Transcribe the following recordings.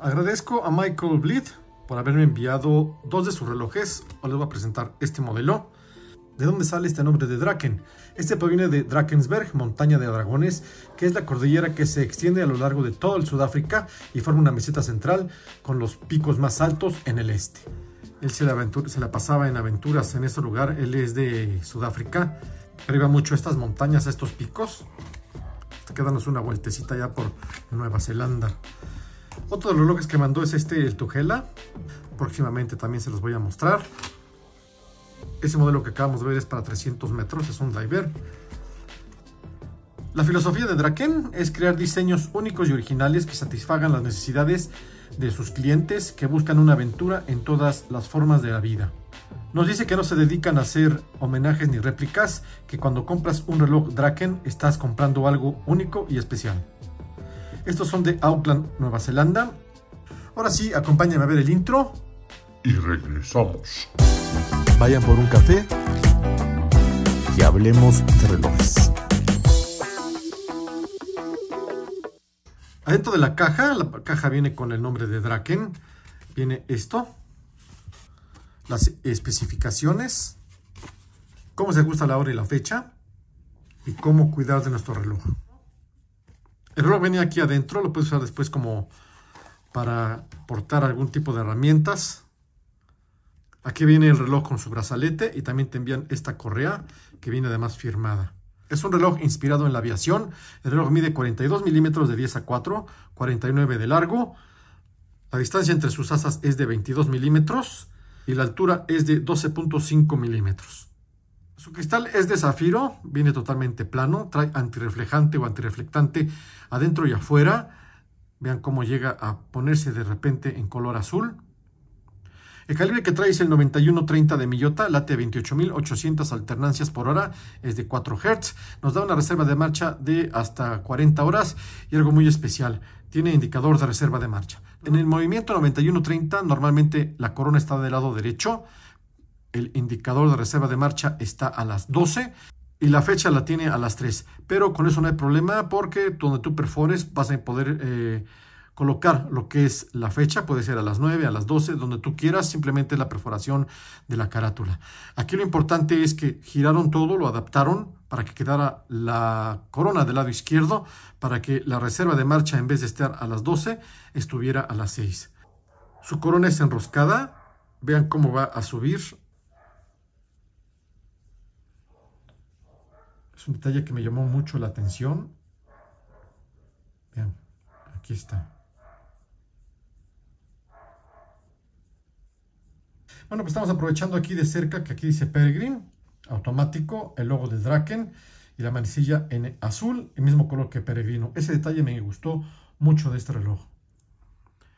Agradezco a Michael Bleed por haberme enviado dos de sus relojes. Hoy les voy a presentar este modelo. ¿De dónde sale este nombre de Draken? Este proviene de Drakensberg, montaña de dragones, que es la cordillera que se extiende a lo largo de todo el Sudáfrica y forma una meseta central con los picos más altos en el este. Él se la, se la pasaba en aventuras en ese lugar, él es de Sudáfrica. Arriba mucho estas montañas, estos picos. Quédanos una vueltecita ya por Nueva Zelanda. Otro de los relojes que mandó es este, el Tugela. Próximamente también se los voy a mostrar. Ese modelo que acabamos de ver es para 300 metros, es un diver. La filosofía de Draken es crear diseños únicos y originales que satisfagan las necesidades de sus clientes que buscan una aventura en todas las formas de la vida. Nos dice que no se dedican a hacer homenajes ni réplicas, que cuando compras un reloj Draken estás comprando algo único y especial. Estos son de Auckland, Nueva Zelanda. Ahora sí, acompáñame a ver el intro. Y regresamos. Vayan por un café y hablemos de relojes. Adentro de la caja, la caja viene con el nombre de Draken. Viene esto. Las especificaciones. Cómo se ajusta la hora y la fecha. Y cómo cuidar de nuestro reloj. El reloj viene aquí adentro, lo puedes usar después como para portar algún tipo de herramientas. Aquí viene el reloj con su brazalete y también te envían esta correa que viene además firmada. Es un reloj inspirado en la aviación. El reloj mide 42 milímetros de 10 a 4, 49 de largo. La distancia entre sus asas es de 22 milímetros y la altura es de 12.5 milímetros. Su cristal es de zafiro, viene totalmente plano, trae antirreflejante o antirreflectante adentro y afuera. Vean cómo llega a ponerse de repente en color azul. El calibre que trae es el 9130 de Miyota, late 28.800 alternancias por hora, es de 4 Hz, nos da una reserva de marcha de hasta 40 horas y algo muy especial, tiene indicador de reserva de marcha. En el movimiento 9130 normalmente la corona está del lado derecho, el indicador de reserva de marcha está a las 12 y la fecha la tiene a las 3. Pero con eso no hay problema porque donde tú perfores vas a poder eh, colocar lo que es la fecha. Puede ser a las 9, a las 12, donde tú quieras. Simplemente la perforación de la carátula. Aquí lo importante es que giraron todo, lo adaptaron para que quedara la corona del lado izquierdo, para que la reserva de marcha en vez de estar a las 12, estuviera a las 6. Su corona es enroscada. Vean cómo va a subir Es un detalle que me llamó mucho la atención. Bien, aquí está. Bueno, pues estamos aprovechando aquí de cerca que aquí dice Peregrine, automático, el logo de Draken y la manecilla en azul, el mismo color que Peregrino. Ese detalle me gustó mucho de este reloj.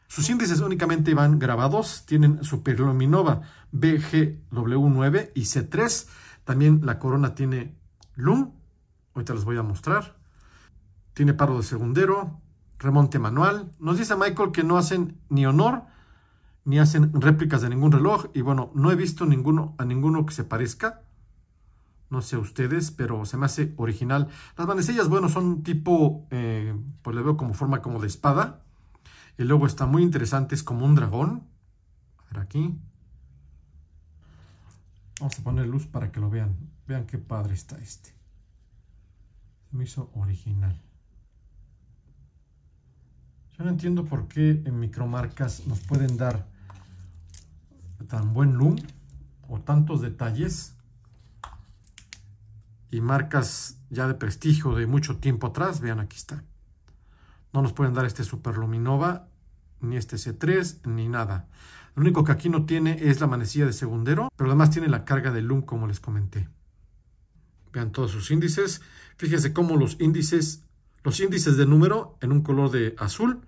Sus índices únicamente van grabados, tienen Superluminova BGW9 y C3. También la corona tiene Loom, ahorita les voy a mostrar. Tiene paro de segundero, remonte manual. Nos dice Michael que no hacen ni honor ni hacen réplicas de ningún reloj. Y bueno, no he visto ninguno, a ninguno que se parezca. No sé ustedes, pero se me hace original. Las manecillas, bueno, son tipo, eh, pues le veo como forma como de espada. El logo está muy interesante, es como un dragón. A ver aquí. Vamos a poner luz para que lo vean. Vean qué padre está este. Se me hizo original. Yo no entiendo por qué en micromarcas nos pueden dar tan buen loom o tantos detalles y marcas ya de prestigio de mucho tiempo atrás, vean aquí está. No nos pueden dar este Super Luminova ni este C3, ni nada. Lo único que aquí no tiene es la manecilla de segundero, pero además tiene la carga de LUM como les comenté. Vean todos sus índices. Fíjense cómo los índices, los índices de número en un color de azul.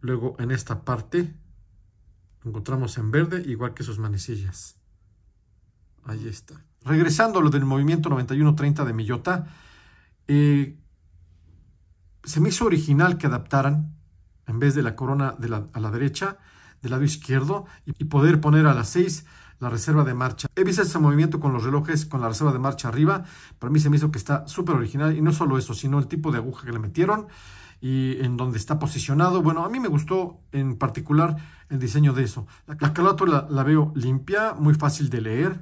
Luego en esta parte lo encontramos en verde, igual que sus manecillas. Ahí está. Regresando a lo del movimiento 9130 de Miyota, eh, se me hizo original que adaptaran en vez de la corona a la derecha, del lado izquierdo, y poder poner a las 6 la reserva de marcha. He visto ese movimiento con los relojes con la reserva de marcha arriba. Para mí se me hizo que está súper original. Y no solo eso, sino el tipo de aguja que le metieron y en donde está posicionado. Bueno, a mí me gustó en particular el diseño de eso. La, la la veo limpia, muy fácil de leer.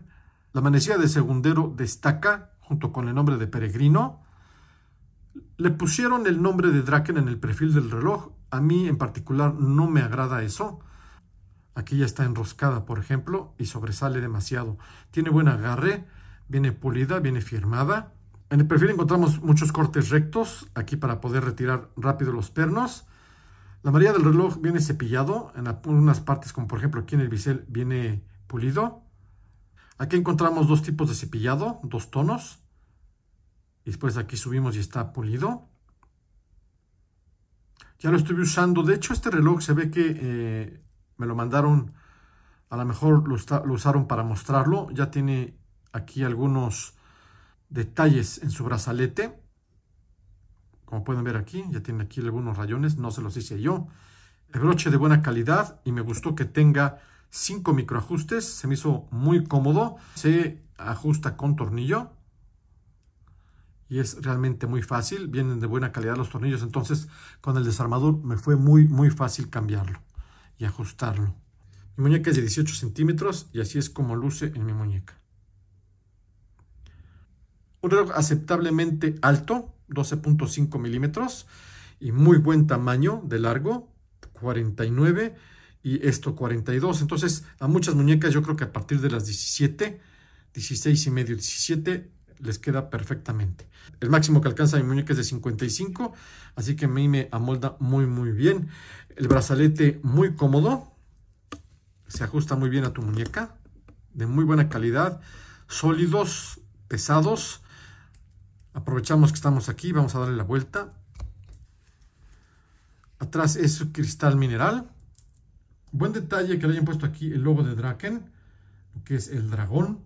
La manecilla de segundero destaca junto con el nombre de peregrino. Le pusieron el nombre de Draken en el perfil del reloj a mí en particular no me agrada eso. Aquí ya está enroscada, por ejemplo, y sobresale demasiado. Tiene buen agarre, viene pulida, viene firmada. En el perfil encontramos muchos cortes rectos, aquí para poder retirar rápido los pernos. La mayoría del reloj viene cepillado, en algunas partes, como por ejemplo aquí en el bisel, viene pulido. Aquí encontramos dos tipos de cepillado, dos tonos. Después aquí subimos y está pulido. Ya lo estuve usando. De hecho, este reloj se ve que eh, me lo mandaron. A lo mejor lo, usaron para mostrarlo. Ya tiene aquí algunos detalles en su brazalete. Como pueden ver aquí, ya tiene aquí algunos rayones. No se los hice yo. El broche de buena calidad y me gustó que tenga 5 microajustes. Se me hizo muy cómodo. Se ajusta con tornillo y es realmente muy fácil. Vienen de buena calidad los tornillos, entonces con el desarmador me fue muy, muy fácil cambiarlo y ajustarlo. Mi muñeca es de 18 centímetros y así es como luce en mi muñeca. Un reloj aceptablemente alto, 12.5 milímetros y muy buen tamaño de largo, 49 y esto 42. Entonces a muchas muñecas yo creo que a partir de las 17, 16 y medio, 17 les queda perfectamente. El máximo que alcanza mi muñeca es de 55, así que a mí me amolda muy muy bien. El brazalete muy cómodo, se ajusta muy bien a tu muñeca, de muy buena calidad, sólidos, pesados. Aprovechamos que estamos aquí, vamos a darle la vuelta. Atrás es cristal mineral. Buen detalle que le hayan puesto aquí el logo de Draken, que es el dragón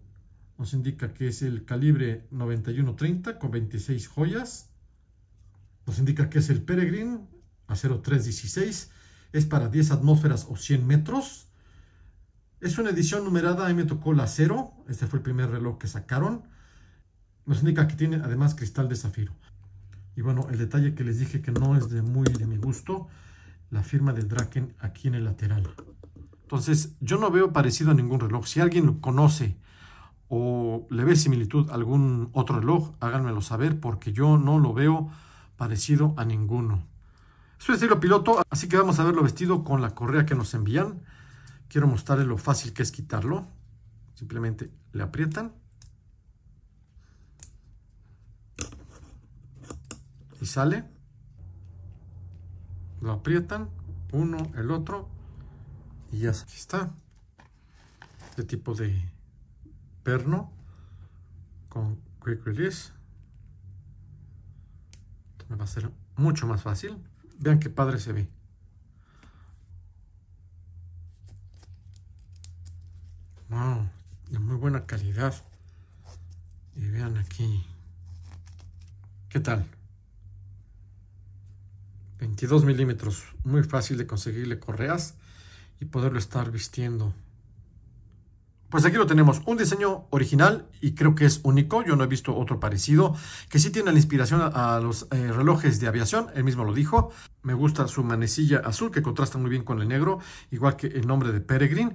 nos indica que es el calibre 9130 con 26 joyas. Nos indica que es el Peregrine a 0316. Es para 10 atmósferas o 100 metros. Es una edición numerada, a me tocó la 0. Este fue el primer reloj que sacaron. Nos indica que tiene además cristal de zafiro. Y bueno, el detalle que les dije que no es de muy de mi gusto, la firma del Draken aquí en el lateral. Entonces, yo no veo parecido a ningún reloj. Si alguien lo conoce o le ve similitud a algún otro reloj, háganmelo saber porque yo no lo veo parecido a ninguno. Es un estilo piloto, así que vamos a verlo vestido con la correa que nos envían. Quiero mostrarles lo fácil que es quitarlo. Simplemente le aprietan. Y sale. Lo aprietan, uno, el otro. Y ya está. Este tipo de perno con Quick Release. Esto me va a ser mucho más fácil. Vean qué padre se ve. Wow, de muy buena calidad. Y vean aquí. ¿Qué tal? 22 milímetros. Muy fácil de conseguirle correas y poderlo estar vistiendo pues aquí lo tenemos, un diseño original y creo que es único, yo no he visto otro parecido, que sí tiene la inspiración a, los eh, relojes de aviación, él mismo lo dijo, me gusta su manecilla azul que contrasta muy bien con el negro, igual que el nombre de Peregrine.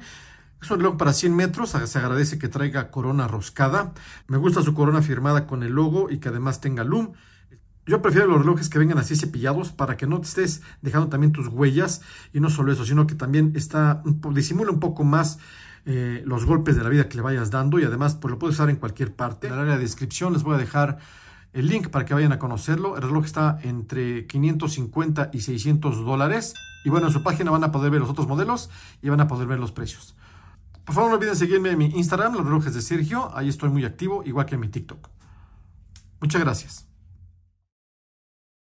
Es un reloj para 100 metros, se agradece que traiga corona roscada, me gusta su corona firmada con el logo y que además tenga loom. Yo prefiero los relojes que vengan así cepillados para que no te estés dejando también tus huellas y no solo eso, sino que también está, disimula un poco más eh, los golpes de la vida que le vayas dando y además pues lo puedes usar en cualquier parte. En la área de descripción les voy a dejar el link para que vayan a conocerlo. El reloj está entre 550 y 600 dólares. Y bueno, en su página van a poder ver los otros modelos y van a poder ver los precios. Por favor, no olviden seguirme en mi Instagram, los relojes de Sergio. Ahí estoy muy activo, igual que en mi TikTok. Muchas gracias.